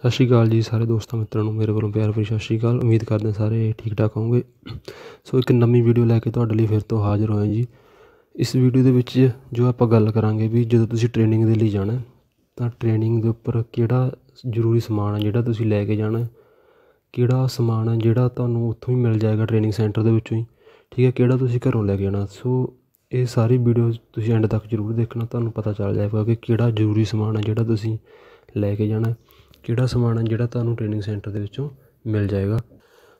ਸਤਿ ਸ਼੍ਰੀ ਅਕਾਲ ਜੀ ਸਾਰੇ ਦੋਸਤਾਂ ਮਿੱਤਰਾਂ ਨੂੰ ਮੇਰੇ ਵੱਲੋਂ ਪਿਆਰ ਭਰੀ ਸਤਿ ਸ਼੍ਰੀ ਅਕਾਲ ਉਮੀਦ ਕਰਦੇ ਸਾਰੇ ਠੀਕ ਠਾਕ ਹੋਵੋਗੇ ਸੋ ਇੱਕ ਨਵੀਂ ਵੀਡੀਓ ਲੈ ਕੇ ਤੁਹਾਡੇ ਲਈ ਫਿਰ ਤੋਂ ਹਾਜ਼ਰ ਹੋਏ ਜੀ ਇਸ ਵੀਡੀਓ ਦੇ ਵਿੱਚ ਜੋ ਆਪਾਂ ਗੱਲ ਕਰਾਂਗੇ ਵੀ ਜਦੋਂ ਤੁਸੀਂ ਟ੍ਰੇਨਿੰਗ ਦੇ ਲਈ ਜਾਣਾ ਤਾਂ ਟ੍ਰੇਨਿੰਗ ਦੇ ਉੱਪਰ ਕਿਹੜਾ ਜ਼ਰੂਰੀ ਸਮਾਨ ਹੈ ਜਿਹੜਾ ਤੁਸੀਂ ਲੈ ਕੇ ਜਾਣਾ ਕਿਹੜਾ ਸਮਾਨ ਹੈ ਜਿਹੜਾ ਤੁਹਾਨੂੰ ਉੱਥੋਂ ਹੀ ਮਿਲ ਜਾਏਗਾ ਟ੍ਰੇਨਿੰਗ ਸੈਂਟਰ ਦੇ ਵਿੱਚੋਂ ਹੀ ਠੀਕ ਹੈ ਕਿਹੜਾ ਤੁਸੀਂ ਘਰੋਂ ਲੈ ਕੇ ਜਾਣਾ ਸੋ ਇਹ ਸਾਰੀ ਵੀਡੀਓ ਤੁਸੀਂ ਐਂਡ ਤੱਕ ਜ਼ਰੂਰ ਦੇਖਣਾ ਤੁਹਾਨੂੰ ਪਤਾ ਚੱਲ ਜਾਏਗਾ ਕਿ ਕਿਹੜਾ ਜ਼ਰੂਰੀ ਸਮਾਨ ਹੈ ਜਿਹੜਾ ਤੁਸੀਂ ਲੈ ਕੇ ਜਾਣਾ ਕਿਹੜਾ ਸਮਾਨ ਹੈ ਜਿਹੜਾ ਤੁਹਾਨੂੰ ਟ੍ਰੇਨਿੰਗ ਸੈਂਟਰ ਦੇ ਵਿੱਚੋਂ ਮਿਲ ਜਾਏਗਾ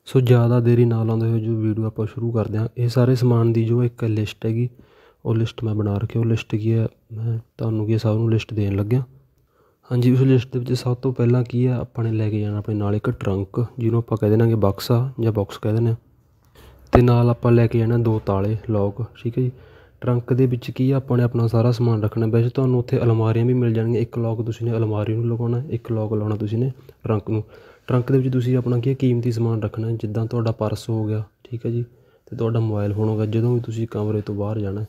ਸੋ ਜ਼ਿਆਦਾ ਦੇਰੀ ਨਾ ਲਾਉਂਦੇ ਹੋਏ ਜੋ ਵੀਡੀਓ ਆਪਾਂ ਸ਼ੁਰੂ ਕਰਦੇ ਹਾਂ ਇਹ ਸਾਰੇ ਸਮਾਨ ਦੀ ਜੋ ਇੱਕ ਲਿਸਟ ਹੈਗੀ ਉਹ ਲਿਸਟ ਮੈਂ ਬਣਾ ਰੱਖੀ ਉਹ ਲਿਸਟ ਕੀ ਹੈ ਮੈਂ ਤੁਹਾਨੂੰ ਕੀ ਸਭ ਨੂੰ ਲਿਸਟ ਦੇਣ ਲੱਗਿਆ ਹਾਂਜੀ ਉਸ ਲਿਸਟ ਦੇ ਵਿੱਚ ਸਭ ਤੋਂ ਪਹਿਲਾਂ ਕੀ ਹੈ ਆਪਾਂ ਨੇ ਲੈ ਕੇ ਜਾਣਾ ਆਪਣੇ ਨਾਲ ਇੱਕ ਟਰੰਕ ਜਿਹਨੂੰ ਆਪਾਂ ਕਹਿ ਦੇਣਾਗੇ ਬਕਸਾ ਜਾਂ ਬਾਕਸ ਕਹਿ ਦਿੰਦੇ ਆ ਤੇ ਨਾਲ ਆਪਾਂ ਲੈ ਕੇ ਜਾਣਾ ਦੋ ਤਾਲੇ ਲੌਕ ਠੀਕ ਹੈ ਜੀ ਟਰੰਕ ਦੇ ਵਿੱਚ ਕੀ ਆ ਆਪਾਂ ਨੇ ਆਪਣਾ ਸਾਰਾ ਸਮਾਨ ਰੱਖਣਾ ਵੈਸੇ ਤੁਹਾਨੂੰ ਉੱਥੇ ਅਲਮਾਰੀਆਂ ਵੀ ਮਿਲ ਜਾਣਗੀਆਂ ਇੱਕ ਲੌਕ ਤੁਸੀਂ ਨੇ ਅਲਮਾਰੀ ਨੂੰ ਲਗਾਉਣਾ ਇੱਕ ਲੌਕ ਲਾਉਣਾ ਤੁਸੀਂ ਨੇ ਟਰੰਕ ਨੂੰ ਟਰੰਕ ਦੇ ਵਿੱਚ ਤੁਸੀਂ ਆਪਣਾ ਕੀ ਕੀਮਤੀ ਸਮਾਨ ਰੱਖਣਾ ਜਿੱਦਾਂ ਤੁਹਾਡਾ ਪਰਸ ਹੋ ਗਿਆ ਠੀਕ ਹੈ ਜੀ ਤੇ ਤੁਹਾਡਾ ਮੋਬਾਈਲ ਫੋਨ ਗਿਆ ਜਦੋਂ ਵੀ ਤੁਸੀਂ ਕਮਰੇ ਤੋਂ ਬਾਹਰ ਜਾਣਾ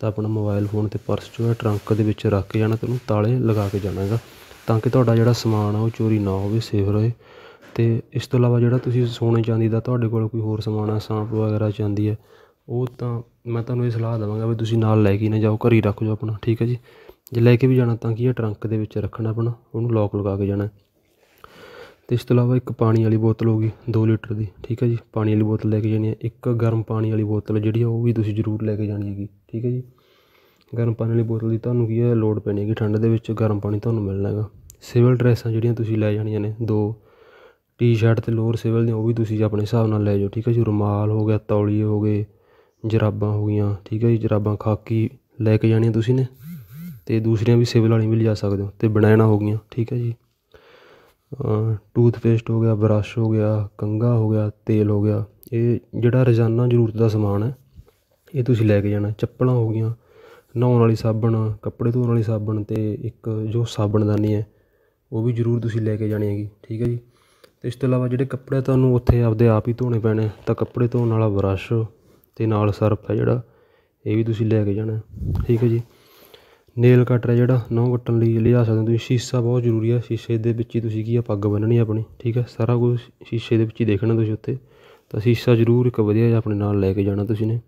ਤਾਂ ਆਪਣਾ ਮੋਬਾਈਲ ਫੋਨ ਤੇ ਪਰਸ ਜੋ ਹੈ ਟਰੰਕ ਦੇ ਵਿੱਚ ਰੱਖ ਕੇ ਜਾਣਾ ਤੇ ਉਹਨੂੰ ਤਾਲੇ ਲਗਾ ਕੇ ਜਾਣਾਗਾ ਤਾਂ ਕਿ ਤੁਹਾਡਾ ਜਿਹੜਾ ਸਮਾਨ ਆ ਉਹ ਚੋਰੀ ਨਾ ਹੋਵੇ ਸੇਫ ਰਹੇ ਤੇ ਇਸ ਤੋਂ ਇਲਾਵਾ ਜਿਹੜਾ ਤੁਸੀਂ ਸੋਨੇ ਚਾਂਦੀ ਦਾ ਤੁਹਾਡੇ ਕੋਲ ਕੋਈ ਹੋਰ ਸਮਾਨ ਆ ਸਾਂਪ ਵਗੈਰਾ ਚਾਂਦੀ ਹੈ ਉਹ ਤਾਂ ਮੈਂ ਤੁਹਾਨੂੰ ਇਹ ਸਲਾਹ ਦਵਾਂਗਾ ਵੀ ਤੁਸੀਂ ਨਾਲ ਲੈ ਕੇ ਨਾ ਜਾਓ ਘਰ ਹੀ ਰੱਖ ਜਾਓ ਆਪਣਾ ਠੀਕ ਹੈ ਜੀ ਜੇ ਲੈ ਕੇ ਵੀ ਜਾਣਾ ਤਾਂ ਕੀ ਹੈ ਟਰੰਕ ਦੇ ਵਿੱਚ ਰੱਖਣਾ ਆਪਣਾ ਉਹਨੂੰ ਲੋਕ ਲਗਾ ਕੇ ਜਾਣਾ ਤੇ ਇਸ ਤੋਂ ਇਲਾਵਾ ਇੱਕ ਪਾਣੀ ਵਾਲੀ ਬੋਤਲ ਹੋਗੀ 2 ਲੀਟਰ ਦੀ ਠੀਕ ਹੈ ਜੀ ਪਾਣੀ ਵਾਲੀ ਬੋਤਲ ਲੈ ਕੇ ਜਾਣੀ ਹੈ ਇੱਕ ਗਰਮ ਪਾਣੀ ਵਾਲੀ ਬੋਤਲ ਜਿਹੜੀ ਉਹ ਵੀ ਤੁਸੀਂ ਜ਼ਰੂਰ ਲੈ ਕੇ ਜਾਣੀ ਹੈਗੀ ਠੀਕ ਹੈ ਜੀ ਗਰਮ ਪਾਣੀ ਵਾਲੀ ਬੋਤਲ ਦੀ ਤੁਹਾਨੂੰ ਕੀ ਹੈ ਲੋੜ ਪੈਣੀ ਹੈਗੀ ਠੰਡ ਦੇ ਵਿੱਚ ਗਰਮ ਪਾਣੀ ਤੁਹਾਨੂੰ ਮਿਲਣਾ ਹੈਗਾ ਸਿਵਲ ਡਰੈਸਾਂ ਜਿਹੜੀਆਂ ਤੁਸੀਂ ਲੈ ਜਾਣੀਆਂ ਨੇ ਦੋ ਟੀ-ਸ਼ਰਟ ਤੇ ਲੋਅਰ ਸਿਵਲ ਦੀਆਂ ਉਹ ਵੀ ਤੁਸੀਂ ਆਪਣੇ ਹਿਸਾਬ ਨਾਲ ਲੈ ਜਾਓ ਠੀਕ ਹੈ ਜੀ ਰੁਮਾਲ ਹੋ ਗਿਆ ਤੌਲੀਏ ਹੋ ਗਏ ਜਰਾਬਾਂ ਹੋ ਗਈਆਂ ਠੀਕ ਹੈ ਜੀ ਜਰਾਬਾਂ ਖਾਕੀ ਲੈ ਕੇ ਜਾਣੀਆਂ ਤੁਸੀਂ ਨੇ ਤੇ ਦੂਸਰੀਆਂ ਵੀ ਸਿਵਲ ਵਾਲੀਆਂ ਵੀ ਲਿਜਾ ਸਕਦੇ ਹੋ ਤੇ ਬਣਾਇਣਾ ਹੋ ਗਈਆਂ ਠੀਕ ਹੈ ਜੀ ਟੂਥਪੇਸਟ ਹੋ ਗਿਆ ਬਰਸ਼ ਹੋ ਗਿਆ ਕੰਘਾ ਹੋ ਗਿਆ ਤੇਲ ਹੋ ਗਿਆ ਇਹ ਜਿਹੜਾ ਰੋਜ਼ਾਨਾ ਜ਼ਰੂਰਤ ਦਾ ਸਮਾਨ ਹੈ ਇਹ ਤੁਸੀਂ ਲੈ ਕੇ ਜਾਣਾ ਚੱਪਲਾਂ ਹੋ ਗਈਆਂ ਨਹਾਉਣ ਵਾਲੀ ਸਾਬਣ ਕੱਪੜੇ ਧੋਣ ਵਾਲੀ ਸਾਬਣ ਤੇ ਇੱਕ ਜੋ ਸਾਬਣਦਾਨੀ ਹੈ ਉਹ ਵੀ ਜ਼ਰੂਰ ਤੁਸੀਂ ਲੈ ਕੇ ਜਾਣੀ ਹੈਗੀ ਠੀਕ ਹੈ ਜੀ ਤੇ ਇਸ ਤੋਂ ਇਲਾਵਾ ਜਿਹੜੇ ਕੱਪੜੇ ਤੁਹਾਨੂੰ ਉੱਥੇ ਆਪਦੇ ਆਪ ਹੀ ਧੋਣੇ ਪੈਣੇ ਤਾਂ ਕੱਪੜੇ ਧੋਣ ਵਾਲਾ ਬਰਸ਼ ਤੇ ਨਾਲ ਸਰਫ ਹੈ ਜਿਹੜਾ ਇਹ ਵੀ ਤੁਸੀਂ ਲੈ ਕੇ ਜਾਣਾ ਠੀਕ ਹੈ ਜੀ ਨੇਲ ਕਟਰ ਜਿਹੜਾ ਨੋ ਕੱਟਣ ਲਈ ਲਿਆ ਸਕਦੇ ਤੁਸੀਂ ਸ਼ੀਸ਼ਾ ਬਹੁਤ ਜ਼ਰੂਰੀ ਹੈ ਸ਼ੀਸ਼ੇ ਦੇ ਵਿੱਚ ਹੀ ਤੁਸੀਂ ਕੀ ਆ ਪੱਗ ਬੰਨਣੀ ਆਪਣੀ ਠੀਕ ਹੈ ਸਾਰਾ ਕੁਝ ਸ਼ੀਸ਼ੇ ਦੇ ਵਿੱਚ ਹੀ ਦੇਖਣਾ ਤੁਸੀਂ ਉੱਤੇ ਤਾਂ ਸ਼ੀਸ਼ਾ ਜ਼ਰੂਰ ਇੱਕ ਵਧੀਆ ਜਿਹਾ ਆਪਣੇ ਨਾਲ ਲੈ ਕੇ ਜਾਣਾ ਤੁਸੀਂ ਨੇ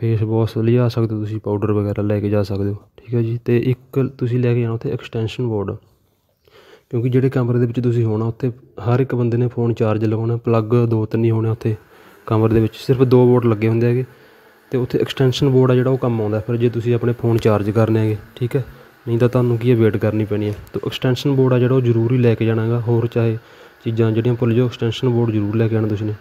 ਫੇਸ ਵਾਸ਼ ਲਿਆ ਸਕਦੇ ਤੁਸੀਂ ਪਾਊਡਰ ਵਗੈਰਾ ਲੈ ਕੇ ਜਾ ਸਕਦੇ ਹੋ ਠੀਕ ਹੈ ਜੀ ਤੇ ਇੱਕ ਤੁਸੀਂ ਲੈ ਕੇ ਜਾਣਾ ਉੱਥੇ ਐਕਸਟੈਂਸ਼ਨ ਬੋਰਡ ਕਿਉਂਕਿ ਜਿਹੜੇ ਕਮਰੇ ਦੇ ਵਿੱਚ ਤੁਸੀਂ ਹੋਣਾ ਉੱਥੇ ਹਰ ਇੱਕ ਬੰਦੇ ਨੇ ਫੋਨ ਚਾਰਜ ਲਗਾਉਣਾ ਪਲੱਗ ਦੋ ਤਿੰਨ ਹੀ ਹੋਣੇ ਉੱਥੇ ਕਮਰ ਦੇ ਵਿੱਚ ਸਿਰਫ ਦੋ ਬੋਰਡ ਲੱਗੇ ਹੁੰਦੇ ਹੈਗੇ ਤੇ ਉੱਥੇ ਐਕਸਟੈਂਸ਼ਨ ਬੋਰਡ ਆ ਜਿਹੜਾ ਉਹ ਕੰਮ ਆਉਂਦਾ ਫਿਰ ਜੇ ਤੁਸੀਂ ਆਪਣੇ ਫੋਨ ਚਾਰਜ ਕਰਨੇ ਹੈਗੇ ਠੀਕ ਹੈ ਨਹੀਂ ਤਾਂ ਤੁਹਾਨੂੰ ਕੀ ਹੈ ਵੇਟ ਕਰਨੀ ਪੈਣੀ ਹੈ ਤਾਂ ਐਕਸਟੈਂਸ਼ਨ ਬੋਰਡ ਆ ਜਿਹੜਾ ਉਹ ਜ਼ਰੂਰ ਹੀ ਲੈ ਕੇ ਜਾਣਾਗਾ ਹੋਰ ਚਾਹੇ ਚੀਜ਼ਾਂ ਜਿਹੜੀਆਂ ਭੁੱਲ ਜਾਓ ਐਕਸਟੈਂਸ਼ਨ ਬੋਰਡ ਜ਼ਰੂਰ ਲੈ ਕੇ ਆਣਾ ਤੁਸੀਂ ਨੇ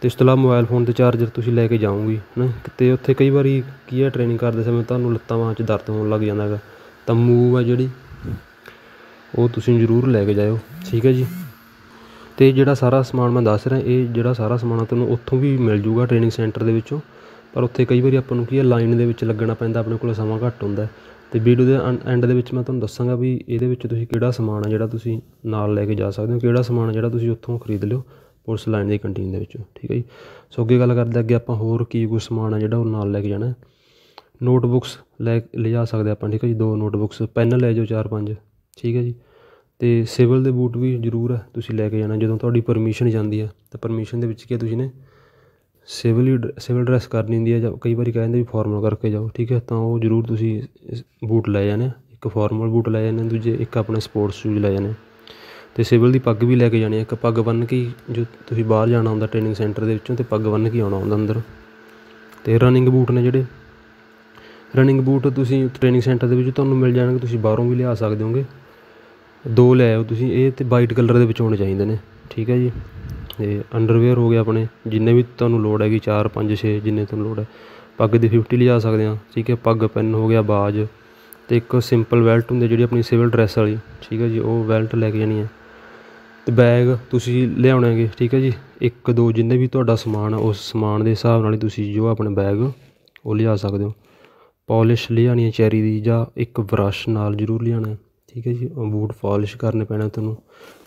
ਤੇ ਇਸ ਤੋਂ ਇਲਾਵਾ ਮੋਬਾਈਲ ਫੋਨ ਤੇ ਚਾਰਜਰ ਤੁਸੀਂ ਲੈ ਕੇ ਜਾਓਗੇ ਨਾ ਤੇ ਉੱਥੇ ਕਈ ਵਾਰੀ ਕੀ ਹੈ ਟ੍ਰੇਨਿੰਗ ਕਰਦੇ ਸਮੇਂ ਤੁਹਾਨੂੰ ਲੱਤਾਂ ਬਾਹਾਂ 'ਚ ਦਰਦ ਹੋਣ ਲੱਗ ਜਾਂਦਾ ਹੈਗਾ ਤਾਂ ਮੂਵ ਆ ਜਿਹੜੀ ਉਹ ਤੁਸੀਂ ਜ਼ਰੂਰ ਲੈ ਕੇ ਜਾਇਓ ਠੀਕ ਹੈ ਜੀ ਤੇ ਜਿਹੜਾ ਸਾਰਾ ਸਮਾਨ ਮੈਂ ਦੱਸ ਰਿਹਾ ਇਹ ਜਿਹੜਾ ਸਾਰਾ ਸਮਾਨ ਆ ਤੁਹਾਨੂੰ ਉੱਥੋਂ ਵੀ ਮਿਲ ਜੂਗਾ ਟ੍ਰੇਨਿੰਗ ਸੈਂਟਰ ਦੇ ਵਿੱਚੋਂ ਪਰ ਉੱਥੇ ਕਈ ਵਾਰੀ ਆਪਾਂ ਨੂੰ ਕੀ ਹੈ ਲਾਈਨ ਦੇ ਵਿੱਚ ਲੱਗਣਾ ਪੈਂਦਾ ਆਪਣੇ ਕੋਲ ਸਮਾਂ ਘੱਟ ਹੁੰਦਾ ਤੇ ਵੀਡੀਓ ਦੇ ਐਂਡ ਦੇ ਵਿੱਚ ਮੈਂ ਤੁਹਾਨੂੰ ਦੱਸਾਂਗਾ ਵੀ ਇਹਦੇ ਵਿੱਚ ਤੁਸੀਂ ਕਿਹੜਾ ਸਮਾਨ ਆ ਜਿਹੜਾ ਤੁਸੀਂ ਨਾਲ ਲੈ ਕੇ ਜਾ ਸਕਦੇ ਹੋ ਕਿਹੜਾ ਸਮਾਨ ਜਿਹੜਾ ਤੁਸੀਂ ਉੱਥੋਂ ਖਰੀਦ ਲਿਓ ਪੁਲਿਸ ਲਾਈਨ ਦੇ ਕੰਟੀਨ ਦੇ ਵਿੱਚੋਂ ਠੀਕ ਹੈ ਜੀ ਸੋ ਅੱਗੇ ਗੱਲ ਕਰਦੇ ਅੱਗੇ ਆਪਾਂ ਹੋਰ ਕੀ ਕੁਝ ਸਮਾਨ ਆ ਜਿਹੜਾ ਉਹ ਨਾਲ ਲੈ ਕੇ ਜਾਣਾ ਨੋਟਬੁੱਕਸ ਲੈ ਲਿਆ ਸਕਦੇ ਆਪਾਂ ਠੀਕ ਹੈ ਜੀ ਦੋ ਨੋਟਬੁੱਕਸ ਪੈਨ ਲੈ ਜਾਓ ਚਾਰ ਪੰਜ ਠੀਕ ਹੈ ਜੀ ਅਤੇ ਸਿਵਲ ਦੇ ਬੂਟ ਵੀ ਜ਼ਰੂਰ ਤੁਸੀਂ ਲੈ ਕੇ ਜਾਣਾ ਜਦੋਂ ਤੁਹਾਡੀ ਪਰਮਿਸ਼ਨ ਜਾਂਦੀ ਆ ਤਾਂ ਪਰਮਿਸ਼ਨ ਦੇ ਵਿੱਚ ਕੀ ਤੁਸੀਂ ਨੇ ਸਿਵਲ ਸਿਵਲ ਡਰੈਸ ਕਰਨੀ ਹੁੰਦੀ ਆ ਜਾਂ ਕਈ ਵਾਰੀ ਕਹਿੰਦੇ ਵੀ ਫਾਰਮਲ ਕਰਕੇ ਜਾਓ ਠੀਕ ਹੈ ਤਾਂ ਉਹ ਜ਼ਰੂਰ ਤੁਸੀਂ ਬੂਟ ਲੈ ਜਾਣੇ ਇੱਕ ਫਾਰਮਲ ਬੂਟ ਲੈ ਜਾਣੇ ਦੂਜੇ ਇੱਕ ਆਪਣਾ ਸਪੋਰਟਸ ਸ਼ੂਜ਼ ਲੈ ਜਾਣੇ ਤੇ ਸਿਵਲ ਦੀ ਪੱਗ ਵੀ ਲੈ ਕੇ ਜਾਣੀ ਹੈ ਇੱਕ ਪੱਗ ਬੰਨ੍ਹ ਕੇ ਜੋ ਤੁਸੀਂ ਬਾਹਰ ਜਾਣਾ ਹੁੰਦਾ ਟ੍ਰੇਨਿੰਗ ਸੈਂਟਰ ਦੇ ਵਿੱਚੋਂ ਤੇ ਪੱਗ ਬੰਨ੍ਹ ਕੇ ਆਉਣਾ ਹੁੰਦਾ ਅੰਦਰ ਤੇ ਰਨਿੰਗ ਬੂਟ ਨੇ ਜਿਹੜੇ ਰਨਿੰਗ ਬੂਟ ਤੁਸੀਂ ਟ੍ਰੇਨਿੰਗ ਸੈਂਟਰ ਦੇ ਵਿੱਚ ਤੁਹਾਨੂੰ ਮਿਲ ਜਾਣਗੇ ਤੁਸੀਂ ਬਾਹਰੋਂ ਵੀ ਲਿਆ ਸਕਦੇ ਹੋਗੇ ਦੋ ਲੈ ਆਓ ਤੁਸੀਂ ਇਹ ਤੇ ਵਾਈਟ ਕਲਰ ਦੇ ਵਿੱਚ ਹੋਣੇ ਚਾਹੀਦੇ ਨੇ ਠੀਕ ਹੈ ਜੀ ਤੇ ਅੰਡਰਵੇਅਰ ਹੋ ਗਏ ਆਪਣੇ ਜਿੰਨੇ ਵੀ ਤੁਹਾਨੂੰ ਲੋੜ ਹੈਗੀ 4 5 6 ਜਿੰਨੇ ਤੁਹਾਨੂੰ ਲੋੜ ਹੈ ਪੱਗ ਦੀ 50 ਲਿਜਾ ਸਕਦੇ ਆ ਠੀਕ ਹੈ ਪੱਗ ਪੈਨ ਹੋ ਗਿਆ ਬਾਜ ਤੇ ਇੱਕ ਸਿੰਪਲ ਬੈਲਟ ਹੁੰਦੀ ਜਿਹੜੀ ਆਪਣੀ ਸਿਵਲ ਡਰੈਸ ਵਾਲੀ ਠੀਕ ਹੈ ਜੀ ਉਹ ਬੈਲਟ ਲੈ ਕੇ ਜਾਣੀ ਹੈ ਤੇ ਬੈਗ ਤੁਸੀਂ ਲਿਆਉਣੇ ਠੀਕ ਹੈ ਜੀ ਇੱਕ ਦੋ ਜਿੰਨੇ ਵੀ ਤੁਹਾਡਾ ਸਮਾਨ ਆ ਉਸ ਸਮਾਨ ਦੇ ਹਿਸਾਬ ਨਾਲ ਹੀ ਤੁਸੀਂ ਜੋ ਆਪਣੇ ਬੈਗ ਉਹ ਲਿਆ ਸਕਦੇ ਹੋ ਪੋਲਿਸ਼ ਲਿਆਣੀ ਹੈ ਚੈਰੀ ਦੀ ਜਾਂ ਇੱਕ ਬਰਸ਼ ਨਾਲ ਜ਼ਰੂਰ ਹੈ ਠੀਕ ਹੈ ਜੀ ਬੂਟ ਪਾਲਿਸ਼ ਕਰਨੇ ਪੈਣੇ ਤੁਹਾਨੂੰ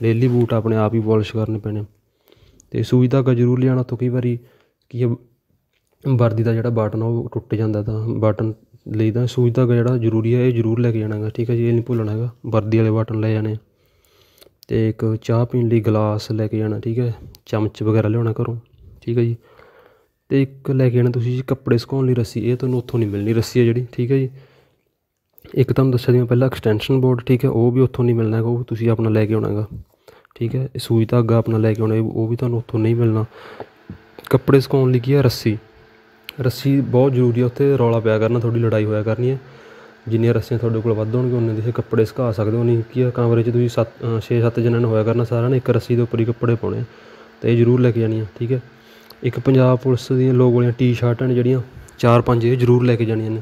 ਡੇਲੀ ਬੂਟ ਆਪਣੇ ਆਪ ਹੀ ਪਾਲਿਸ਼ ਕਰਨੇ ਪੈਣੇ ਤੇ ਸੂਈ ਦਾ ਜ਼ਰੂਰ ਲਿਆਣਾ ਤੋਂ ਕਈ ਵਾਰੀ ਕੀ ਵਰਦੀ ਦਾ ਜਿਹੜਾ ਬਟਨ ਉਹ ਟੁੱਟ ਜਾਂਦਾ ਤਾਂ ਬਟਨ ਲਈ ਤਾਂ ਸੂਈ ਦਾ ਜਿਹੜਾ ਜ਼ਰੂਰੀ ਹੈ ਇਹ ਜ਼ਰੂਰ ਲੈ ਕੇ ਜਾਣਾਗਾ ਠੀਕ ਹੈ ਜੀ ਇਹ ਨਹੀਂ ਭੁੱਲਣਾ ਹੈਗਾ ਵਰਦੀ ਵਾਲੇ ਬਟਨ ਲੈ ਜਾਣੇ ਤੇ ਇੱਕ ਚਾਹ ਪੀਣ ਲਈ ਗਲਾਸ ਲੈ ਕੇ ਜਾਣਾ ਠੀਕ ਹੈ ਚਮਚ ਵਗੈਰਾ ਲਿਆਉਣਾ ਘਰੋਂ ਠੀਕ ਹੈ ਜੀ ਤੇ ਇੱਕ ਲੈ ਕੇ ਜਾਣਾ ਤੁਸੀਂ ਜੀ ਕੱਪੜੇ ਸੁਕਾਉਣ ਲਈ ਰੱਸੀ ਇਹ ਤੁਹਾਨੂੰ ਉੱਥੋਂ ਨਹੀਂ ਮਿਲਣੀ ਰੱਸੀ ਹੈ ਜਿਹੜੀ ਠੀਕ ਹੈ ਜੀ ਇੱਕ ਤੁਹਾਨੂੰ ਦੱਸਿਆ ਜਿਵੇਂ ਪਹਿਲਾਂ ਐਕਸਟੈਂਸ਼ਨ ਬੋਰਡ ਠੀਕ ਹੈ ਉਹ ਵੀ ਉੱਥੋਂ ਨਹੀਂ ਮਿਲਣਾ ਹੈਗਾ ਉਹ ਤੁਸੀਂ ਆਪਣਾ ਲੈ ਕੇ ਆਉਣਾਗਾ ਠੀਕ ਹੈ ਸੂਈ ਧਾਗਾ ਆਪਣਾ ਲੈ ਕੇ ਆਉਣਾ ਉਹ ਵੀ ਤੁਹਾਨੂੰ ਉੱਥੋਂ ਨਹੀਂ ਮਿਲਣਾ ਕੱਪੜੇ ਸੁਕਾਉਣ ਲਈ ਕੀ ਹੈ ਰੱਸੀ ਰੱਸੀ ਬਹੁਤ ਜ਼ਰੂਰੀ ਹੈ ਉੱਥੇ ਰੌਲਾ ਪਿਆ ਕਰਨਾ ਤੁਹਾਡੀ ਲੜਾਈ ਹੋਇਆ ਕਰਨੀ ਹੈ ਜਿੰਨੀਆਂ ਰੱਸੀਆਂ ਤੁਹਾਡੇ ਕੋਲ ਵੱਧ ਹੋਣਗੇ ਉਹਨੇ ਦੇ ਕੱਪੜੇ ਸੁਕਾ ਸਕਦੇ ਹੋ ਨਹੀਂ ਕੀ ਕਮਰੇ 'ਚ ਤੁਸੀਂ 7 6-7 ਜਣਿਆਂ ਨੇ ਹੋਇਆ ਕਰਨਾ ਸਾਰਿਆਂ ਨੇ ਇੱਕ ਰੱਸੀ ਦੇ ਉੱਪਰ ਹੀ ਕੱਪੜੇ ਪਾਉਣੇ ਤੇ ਇਹ ਜ਼ਰੂਰ ਲੈ ਕੇ ਜਾਣੀਆਂ ਠੀਕ ਹੈ ਇੱਕ ਪੰਜਾਬ ਪੁਲਿਸ ਦੀਆਂ ਲੋਗੋ ਵਾਲੀਆਂ ਟੀ-ਸ਼ਰਟਾਂ ਨੇ ਜਿਹੜੀਆਂ 4 5 ਇਹ ਜ਼ਰੂਰ ਲੈ ਕੇ ਜਾਣੀਆਂ ਨੇ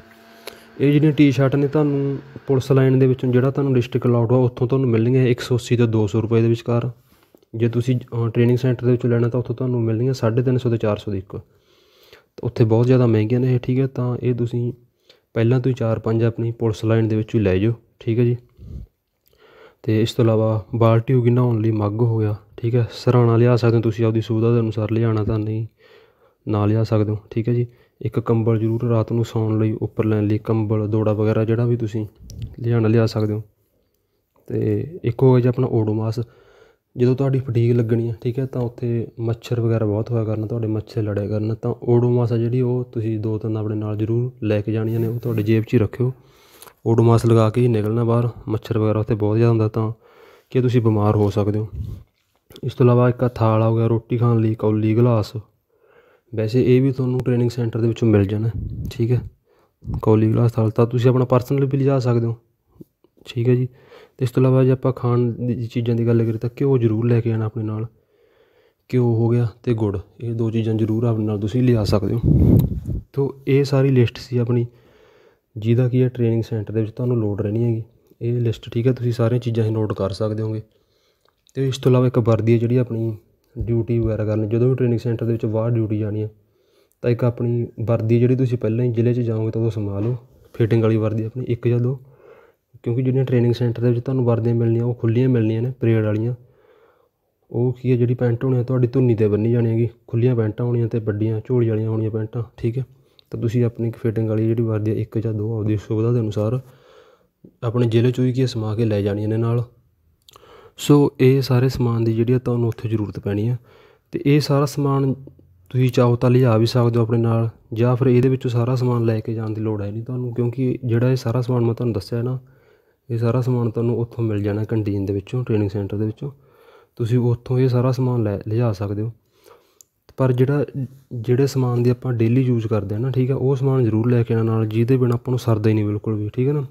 ਇਹ ਜਿਹੜੀ ਟੀ-ਸ਼ਰਟ ਨੇ ਤੁਹਾਨੂੰ ਪੁਲਿਸ ਲਾਈਨ ਦੇ ਵਿੱਚੋਂ ਜਿਹੜਾ ਤੁਹਾਨੂੰ ਡਿਸਟ੍ਰਿਕਟ ਅਲਾਟ ਆ ਉੱਥੋਂ ਤੁਹਾਨੂੰ ਮਿਲਣਗੀਆਂ 180 ਤੋਂ 200 ਰੁਪਏ ਦੇ ਵਿਚਕਾਰ ਜੇ ਤੁਸੀਂ ਟ੍ਰੇਨਿੰਗ ਸੈਂਟਰ ਦੇ ਵਿੱਚੋਂ ਲੈਣਾ ਤਾਂ ਉੱਥੋਂ ਤੁਹਾਨੂੰ ਮਿਲਣਗੀਆਂ 350 ਤੋਂ 400 ਦੀ ਇੱਕ ਉੱਥੇ ਬਹੁਤ ਜ਼ਿਆਦਾ ਮਹਿੰਗੀਆਂ ਨੇ ਠੀਕ ਹੈ ਤਾਂ ਇਹ ਤੁਸੀਂ ਪਹਿਲਾਂ ਤੋਂ ਹੀ 4-5 ਆਪਣੀ ਪੁਲਿਸ ਲਾਈਨ ਦੇ ਵਿੱਚੋਂ ਲੈ ਜਾਓ ਠੀਕ ਹੈ ਜੀ ਤੇ ਇਸ ਤੋਂ ਇਲਾਵਾ ਬਾਲਟੀ ਹੋ ਗਈ ਨਹਾਉਣ ਲਈ ਮੱਗ ਹੋ ਗਿਆ ਠੀਕ ਹੈ ਸਰਾਣਾ ਲਿਆ ਸਕਦੇ ਹੋ ਤੁਸੀਂ ਆਪਦੀ ਸੁਵਿਧਾ ਦੇ ਅਨੁਸਾਰ ਲਿਆਣਾ ਤਾਂ ਨਹੀਂ ਨਾ ਲਿਆ ਸਕਦੇ ਹੋ ਠੀਕ ਹੈ ਜੀ ਇੱਕ ਕੰਬਲ ਜ਼ਰੂਰ ਰਾਤ ਨੂੰ ਸੌਣ ਲਈ ਉੱਪਰ ਲੈਣ ਲਈ ਕੰਬਲ ਦੋੜਾ ਵਗੈਰਾ ਜਿਹੜਾ ਵੀ ਤੁਸੀਂ ਲਿਆਣਾ ਲਿਆ ਸਕਦੇ ਹੋ ਤੇ ਇੱਕ ਹੋ ਗਿਆ ਜੀ ਆਪਣਾ ਓਡੋਮਾਸ ਜਦੋਂ ਤੁਹਾਡੀ ਫਟੀਗ ਲੱਗਣੀ ਹੈ ਠੀਕ ਹੈ ਤਾਂ ਉੱਥੇ ਮੱਛਰ ਵਗੈਰਾ ਬਹੁਤ ਹੋਇਆ ਕਰਨ ਤੁਹਾਡੇ ਮੱਛਰ ਲੜਿਆ ਕਰਨ ਤਾਂ ਓਡੋਮਾਸ ਜਿਹੜੀ ਉਹ ਤੁਸੀਂ ਦੋ ਤਿੰਨ ਆਪਣੇ ਨਾਲ ਜ਼ਰੂਰ ਲੈ ਕੇ ਜਾਣੀਆਂ ਨੇ ਉਹ ਤੁਹਾਡੇ ਜੇਬ 'ਚ ਹੀ ਰੱਖਿਓ ਓਡੋਮਾਸ ਲਗਾ ਕੇ ਹੀ ਨਿਕਲਣਾ ਬਾਹਰ ਮੱਛਰ ਵਗੈਰਾ ਉੱਥੇ ਬਹੁਤ ਜ਼ਿਆਦਾ ਹੁੰਦਾ ਤਾਂ ਕਿ ਤੁਸੀਂ ਬਿਮਾਰ ਹੋ ਸਕਦੇ ਹੋ ਇਸ ਤੋਂ ਇਲਾਵਾ ਇੱਕ ਥਾਲ ਆ ਹੋ ਗਿਆ ਰੋਟੀ ਖਾਣ ਲਈ ਕੌਲੀ ਗਲਾਸ ਵੈਸੇ ਇਹ ਵੀ ਤੁਹਾਨੂੰ ਟ੍ਰੇਨਿੰਗ ਸੈਂਟਰ ਦੇ ਵਿੱਚੋਂ ਮਿਲ ਜਾਣਾ ਠੀਕ ਹੈ ਕੌਲੀ ਗਲਾਸ ਨਾਲ ਤਾਂ ਤੁਸੀਂ ਆਪਣਾ ਪਰਸਨਲ ਵੀ ਲਿਜਾ ਸਕਦੇ ਹੋ ਠੀਕ ਹੈ ਜੀ ਇਸ ਤੋਂ ਇਲਾਵਾ ਜੇ ਆਪਾਂ ਖਾਣ ਦੀ ਚੀਜ਼ਾਂ ਦੀ ਗੱਲ ਕਰੀਏ ਤਾਂ ਘਿਓ ਜ਼ਰੂਰ ਲੈ ਕੇ ਆਣਾ ਆਪਣੇ ਨਾਲ ਘਿਓ ਹੋ ਗਿਆ ਤੇ ਗੁੜ ਇਹ ਦੋ ਚੀਜ਼ਾਂ ਜ਼ਰੂਰ ਆਪਣੇ ਨਾਲ ਤੁਸੀਂ ਲਿਜਾ ਸਕਦੇ ਹੋ ਤੋਂ ਇਹ ਸਾਰੀ ਲਿਸਟ ਸੀ ਆਪਣੀ ਜਿਹਦਾ ਕੀ ਹੈ ਟ੍ਰੇਨਿੰਗ ਸੈਂਟਰ ਦੇ ਵਿੱਚ ਤੁਹਾਨੂੰ ਲੋਡ ਰਹਿਣੀ ਹੈਗੀ ਇਹ ਲਿਸਟ ਠੀਕ ਹੈ ਤੁਸੀਂ ਸਾਰੀਆਂ ਚੀਜ਼ਾਂ ਹੀ ਨੋਟ ਕਰ ਸਕਦੇ ਹੋਗੇ ਤੇ ਇਸ ਤੋਂ ਇਲਾਵਾ ਇੱਕ ਵਰਦੀ ਹੈ ਜਿਹੜੀ ਆਪਣੀ ਡਿਊਟੀ ਵਗੈਰਾ ਕਰਨ ਜਦੋਂ ਵੀ ਟ੍ਰੇਨਿੰਗ ਸੈਂਟਰ ਦੇ ਵਿੱਚ ਬਾਹਰ ਡਿਊਟੀ ਜਾਣੀ ਹੈ ਤਾਂ ਇੱਕ ਆਪਣੀ ਵਰਦੀ ਜਿਹੜੀ ਤੁਸੀਂ ਪਹਿਲਾਂ ਹੀ ਜ਼ਿਲ੍ਹੇ 'ਚ ਜਾਓਗੇ ਤਾਂ ਉਹ ਸਮਾ ਲਓ ਫਿਟਿੰਗ ਵਾਲੀ ਵਰਦੀ ਆਪਣੀ ਇੱਕ ਜਾਂ ਦੋ ਕਿਉਂਕਿ ਜਿਹੜੀਆਂ ਟ੍ਰੇਨਿੰਗ ਸੈਂਟਰ ਦੇ ਵਿੱਚ ਤੁਹਾਨੂੰ ਵਰਦੀਆਂ ਮਿਲਣੀਆਂ ਉਹ ਖੁੱਲੀਆਂ ਮਿਲਣੀਆਂ ਨੇ ਪਰੇਡ ਵਾਲੀਆਂ ਉਹ ਕੀ ਹੈ ਜਿਹੜੀ ਪੈਂਟ ਹੋਣੀ ਤੁਹਾਡੀ ਧੁੰਨੀ ਤੇ ਬੰਨੀ ਜਾਣੀ ਹੈਗੀ ਖੁੱਲੀਆਂ ਪੈਂਟਾਂ ਹੋਣੀਆਂ ਤੇ ਵੱਡੀਆਂ ਝੋਲੀ ਵਾਲੀਆਂ ਹੋਣੀਆਂ ਪੈਂਟਾਂ ਠੀਕ ਹੈ ਤਾਂ ਤੁਸੀਂ ਆਪਣੀ ਇੱਕ ਫਿਟਿੰਗ ਵਾਲੀ ਜਿਹੜੀ ਵਰਦੀ ਇੱਕ ਜਾਂ ਦੋ ਆਪਦੀ ਸੁਵਿਧਾ ਦੇ ਅਨੁਸਾਰ ਆਪਣੇ ਜ਼ਿਲ੍ਹੇ ਚੋਂ ਹੀ ਕੀ ਸਮਾ ਕੇ ਲੈ ਜਾਣੀਆਂ ਨੇ ਨਾਲ ਸੋ ਇਹ ਸਾਰੇ ਸਮਾਨ ਦੀ ਜਿਹੜੀ ਆ ਤੁਹਾਨੂੰ ਉੱਥੇ ਜ਼ਰੂਰਤ ਪੈਣੀ ਆ ਤੇ ਇਹ ਸਾਰਾ ਸਮਾਨ ਤੁਸੀਂ ਚਾਹੋ ਤਾਂ ਲਿਜਾ ਵੀ ਸਕਦੇ ਹੋ ਆਪਣੇ ਨਾਲ ਜਾਂ ਫਿਰ ਇਹਦੇ ਵਿੱਚੋਂ ਸਾਰਾ ਸਮਾਨ ਲੈ ਕੇ ਜਾਣ ਦੀ ਲੋੜ ਹੈ ਨਹੀਂ ਤੁਹਾਨੂੰ ਕਿਉਂਕਿ ਜਿਹੜਾ ਇਹ ਸਾਰਾ ਸਮਾਨ ਮੈਂ ਤੁਹਾਨੂੰ ਦੱਸਿਆ ਨਾ ਇਹ ਸਾਰਾ ਸਮਾਨ ਤੁਹਾਨੂੰ ਉੱਥੋਂ ਮਿਲ ਜਾਣਾ ਕੰਟੀਨ ਦੇ ਵਿੱਚੋਂ ਟ੍ਰੇਨਿੰਗ ਸੈਂਟਰ ਦੇ ਵਿੱਚੋਂ ਤੁਸੀਂ ਉੱਥੋਂ ਇਹ ਸਾਰਾ ਸਮਾਨ ਲੈ ਲਿਜਾ ਸਕਦੇ ਹੋ ਪਰ ਜਿਹੜਾ ਜਿਹੜੇ ਸਮਾਨ ਦੀ ਆਪਾਂ ਡੇਲੀ ਯੂਜ਼ ਕਰਦੇ ਆ ਨਾ ਠੀਕ ਆ ਉਹ ਸਮਾਨ ਜ਼ਰੂਰ ਲੈ ਕੇ ਆਣਾ ਨਾਲ ਜਿਹਦੇ ਬਿਨਾ ਆਪਾਂ ਨੂੰ ਸਰਦਾ ਹੀ ਨਹੀਂ ਬਿਲਕੁਲ ਵੀ ਠੀਕ ਹੈ ਨਾ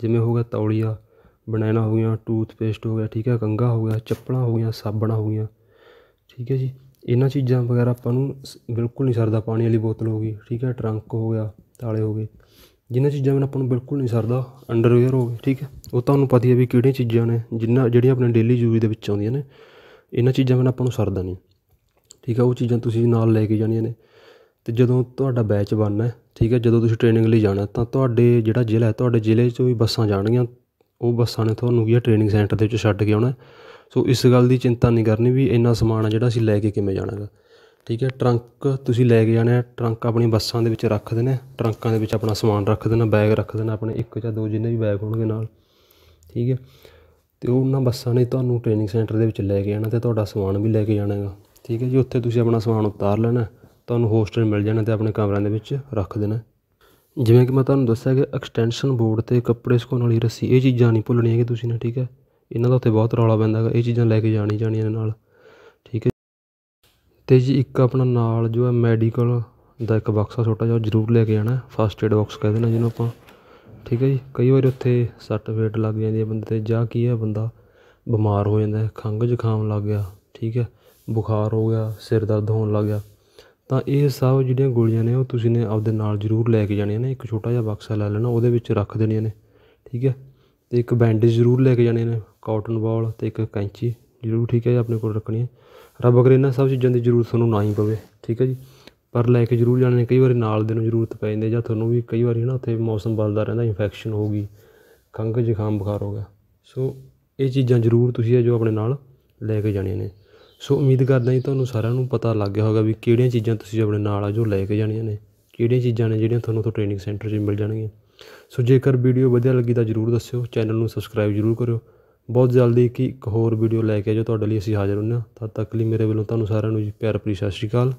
ਜਿਵੇਂ ਹੋ ਗਿਆ ਤੌਲੀਆ ਬਨੈਨਾ ਹੋ ਗਿਆ ਟੂਥਪੇਸਟ ਹੋ ਗਿਆ ਠੀਕ ਹੈ ਕੰਗਾ ਹੋ ਗਿਆ ਚੱਪਲਾਂ ਹੋ ਗਈਆਂ ਸਾਬਣਾਂ ਹੋ ਗਈਆਂ ਠੀਕ ਹੈ ਜੀ ਇਹਨਾਂ ਚੀਜ਼ਾਂ ਵਗੈਰਾ ਆਪਾਂ ਨੂੰ ਬਿਲਕੁਲ ਨਹੀਂ ਸਰਦਾ ਪਾਣੀ ਵਾਲੀ ਬੋਤਲ ਹੋ ਗਈ ਠੀਕ ਹੈ ਟਰੰਕ ਹੋ ਗਿਆ ਤਾਲੇ ਹੋ ਗਏ ਜਿੰਨਾਂ ਚੀਜ਼ਾਂ ਨਾਲ ਆਪਾਂ ਨੂੰ ਬਿਲਕੁਲ ਨਹੀਂ ਸਰਦਾ ਅੰਡਰਵੇਅਰ ਹੋ ਗਏ ਠੀਕ ਹੈ ਉਹ ਤੁਹਾਨੂੰ ਪਤਾ ਹੀ ਹੈ ਵੀ ਕਿਹੜੀਆਂ ਚੀਜ਼ਾਂ ਨੇ ਜਿੰਨਾ ਜਿਹੜੀਆਂ ਆਪਣੇ ਡੇਲੀ ਯੂਜ਼ ਦੇ ਵਿੱਚ ਆਉਂਦੀਆਂ ਨੇ ਇਹਨਾਂ ਚੀਜ਼ਾਂ ਨਾਲ ਆਪਾਂ ਨੂੰ ਸਰਦਾ ਨਹੀਂ ਠੀਕ ਹੈ ਉਹ ਚੀਜ਼ਾਂ ਤੁਸੀਂ ਨਾਲ ਲੈ ਕੇ ਜਾਣੀਆਂ ਨੇ ਤੇ ਜਦੋਂ ਤੁਹਾਡਾ ਬੈਚ ਬਣਨਾ ਠੀਕ ਹੈ ਜਦੋਂ ਤੁਸੀਂ ਟ੍ਰੇਨਿੰਗ ਲਈ ਜਾਣਾ ਤਾਂ ਤੁਹਾਡੇ ਜਿਹੜਾ ਜ਼ਿਲ੍ਹਾ ਹੈ ਤੁਹਾਡੇ ਜ਼ਿਲ੍ਹੇ 'ਚੋਂ ਵੀ ਬੱਸਾਂ ਜਾਣਗੀਆਂ ਉਹ ਬੱਸਾਂ ਨੇ ਤੁਹਾਨੂੰ ਕੀ ਹੈ ਟ੍ਰੇਨਿੰਗ ਸੈਂਟਰ ਦੇ ਵਿੱਚ ਛੱਡ ਕੇ ਆਉਣਾ ਸੋ ਇਸ ਗੱਲ ਦੀ ਚਿੰਤਾ ਨਹੀਂ ਕਰਨੀ ਵੀ ਇੰਨਾ ਸਮਾਨ ਆ ਜਿਹੜਾ ਅਸੀਂ ਲੈ ਕੇ ਕਿਵੇਂ ਜਾਣਾਗਾ ਠੀਕ ਹੈ ਟਰੰਕ ਤੁਸੀਂ ਲੈ ਕੇ ਜਾਣਾ ਟਰੰਕ ਆਪਣੀ ਬੱਸਾਂ ਦੇ ਵਿੱਚ ਰੱਖ ਦੇਣਾ ਟਰੰਕਾਂ ਦੇ ਵਿੱਚ ਆਪਣਾ ਸਮਾਨ ਰੱਖ ਦੇਣਾ ਬੈਗ ਰੱਖ ਦੇਣਾ ਆਪਣੇ ਇੱਕ ਜਾਂ ਦੋ ਜਿੰਨੇ ਵੀ ਬੈਗ ਹੋਣਗੇ ਨਾਲ ਠੀਕ ਹੈ ਤੇ ਉਹਨਾਂ ਬੱਸਾਂ ਨੇ ਤੁਹਾਨੂੰ ਟ੍ਰੇਨਿੰਗ ਸੈਂਟਰ ਦੇ ਵਿੱਚ ਲੈ ਕੇ ਜਾਣਾ ਤੇ ਤੁਹਾਡਾ ਸਮਾਨ ਵੀ ਲੈ ਕੇ ਜਾਣਾਗਾ ਠੀਕ ਹੈ ਜੀ ਉੱਥੇ ਤੁਸੀਂ ਆਪਣਾ ਸਮਾਨ ਉਤਾਰ ਲੈਣਾ ਤੁਹਾਨੂੰ ਹੋਸਟਲ ਮਿਲ ਜਾਣਾ ਤੇ ਆਪਣੇ ਕਮਰਿਆਂ ਦੇ ਵਿੱਚ ਰੱਖ ਦੇਣਾ ਜਿਵੇਂ ਕਿ ਮੈਂ ਤੁਹਾਨੂੰ ਦੱਸਿਆ ਕਿ ਐਕਸਟੈਂਸ਼ਨ ਬੋਰਡ ਤੇ ਕੱਪੜੇ ਸੁਕਾਉਣ ਵਾਲੀ ਰੱਸੀ ਇਹ ਚੀਜ਼ਾਂ ਨਹੀਂ ਭੁੱਲਣੀਆਂ ਕਿ ਤੁਸੀਂ ਨਾ ਠੀਕ ਹੈ ਇਹਨਾਂ ਦਾ ਉੱਤੇ ਬਹੁਤ ਰੌਲਾ ਪੈਂਦਾ ਹੈਗਾ ਇਹ ਚੀਜ਼ਾਂ ਲੈ ਕੇ ਜਾਣੀ ਜਾਣੀਆਂ ਨਾਲ ਠੀਕ ਹੈ ਤੇ ਜੀ ਇੱਕ ਆਪਣਾ ਨਾਲ ਜੋ ਹੈ ਮੈਡੀਕਲ ਦਾ ਇੱਕ ਬਾਕਸਾ ਛੋਟਾ ਜਿਹਾ ਜ਼ਰੂਰ ਲੈ ਕੇ ਜਾਣਾ ਫਸਟ ਏਡ ਬਾਕਸ ਕਹਿੰਦੇ ਨੇ ਜਿਹਨੂੰ ਆਪਾਂ ਠੀਕ ਹੈ ਜੀ ਕਈ ਵਾਰ ਉੱਥੇ ਸੱਟ ਫੇਟ ਲੱਗ ਜਾਂਦੀ ਹੈ ਬੰਦੇ ਤੇ ਜਾਂ ਕੀ ਹੈ ਬੰਦਾ ਬਿਮਾਰ ਹੋ ਜਾਂਦਾ ਖੰਗ ਜ਼ੁਕਾਮ ਲੱਗ ਗਿਆ ਠੀਕ ਹੈ ਬੁਖਾਰ ਹੋ ਗਿਆ ਸਿਰ ਦਰਦ ਹੋਣ ਲੱਗ ਗਿਆ ਤਾਂ ਇਹ ਸਭ ਜਿਹੜੀਆਂ ਗੋਲੀਆਂ ਨੇ ਉਹ ਤੁਸੀਂ ਨੇ ਆਪਦੇ ਨਾਲ ਜ਼ਰੂਰ ਲੈ ਕੇ ਜਾਣੀਆਂ ਨੇ ਇੱਕ ਛੋਟਾ ਜਿਹਾ ਬਕਸਾ ਲੈ ਲੈਣਾ ਉਹਦੇ ਵਿੱਚ ਰੱਖ ਦੇਣੀਆਂ ਨੇ ਠੀਕ ਹੈ ਤੇ ਇੱਕ ਬੈਂਡੇਜ ਜ਼ਰੂਰ ਲੈ ਕੇ ਜਾਣੇ ਨੇ ਕਾਟਨ ਬਾਲ ਤੇ ਇੱਕ ਕੈਂਚੀ ਜ਼ਰੂਰ ਠੀਕ ਹੈ ਆਪਣੇ ਕੋਲ ਰੱਖਣੀ ਹੈ ਰੱਬ ਅਗਰ ਇਹਨਾਂ ਸਭ ਚੀਜ਼ਾਂ ਦੀ ਜ਼ਰੂਰਤ ਤੁਹਾਨੂੰ ਨਾ ਹੀ ਪਵੇ ਠੀਕ ਹੈ ਜੀ ਪਰ ਲੈ ਕੇ ਜ਼ਰੂਰ ਜਾਣੇ ਨੇ ਕਈ ਵਾਰੀ ਨਾਲ ਦੇ ਨੂੰ ਜ਼ਰੂਰਤ ਪੈ ਜਾਂਦੀ ਜਾਂ ਤੁਹਾਨੂੰ ਵੀ ਕਈ ਵਾਰੀ ਨਾ ਉੱਥੇ ਮੌਸਮ ਬਦਲਦਾ ਰਹਿੰਦਾ ਇਨਫੈਕਸ਼ਨ ਹੋ ਗਈ ਖੰਗ ਜ਼ੁਕਾਮ ਬੁਖਾਰ ਹੋ ਗਿਆ ਸੋ ਇਹ ਚੀਜ਼ਾਂ ਜ਼ਰੂਰ ਤੁਸੀਂ ਹੈ ਜੋ ਆਪਣੇ ਨਾਲ ਲੈ ਕੇ ਜਾਣੀਆਂ ਨੇ ਸੋ ਉਮੀਦ ਕਰਦਾ ਜੀ ਤੁਹਾਨੂੰ ਸਾਰਿਆਂ ਨੂੰ ਪਤਾ ਲੱਗ ਗਿਆ ਹੋਗਾ ਵੀ ਕਿਹੜੀਆਂ ਚੀਜ਼ਾਂ ਤੁਸੀਂ ਆਪਣੇ ਨਾਲ ਆ ਜੋ ਲੈ ਕੇ ਜਾਣੀਆਂ ਨੇ ਕਿਹੜੀਆਂ ਚੀਜ਼ਾਂ ਨੇ ਜਿਹੜੀਆਂ ਤੁਹਾਨੂੰ ਤੋਂ ਟ੍ਰੇਨਿੰਗ ਸੈਂਟਰ 'ਚ ਮਿਲ ਜਾਣਗੀਆਂ ਸੋ ਜੇਕਰ ਵੀਡੀਓ ਵਧੀਆ ਲੱਗੀ ਤਾਂ ਜਰੂਰ ਦੱਸਿਓ ਚੈਨਲ ਨੂੰ ਸਬਸਕ੍ਰਾਈਬ ਜਰੂਰ ਕਰਿਓ ਬਹੁਤ ਜਲਦੀ ਕਿ ਇੱਕ ਹੋਰ ਵੀਡੀਓ ਲੈ ਕੇ ਜੋ ਤੁਹਾਡੇ ਲਈ ਅਸੀਂ ਹਾਜ਼ਰ ਹੁੰਨੇ ਹਾਂ ਤਦ ਤੱਕ ਲਈ ਮੇਰੇ ਵੱਲੋਂ ਤੁਹਾਨੂੰ ਸਾਰਿਆਂ ਨੂੰ ਜੀ ਪਿਆਰ ਭਰੀ ਸਤਿ ਸ਼੍ਰੀ ਅਕਾਲ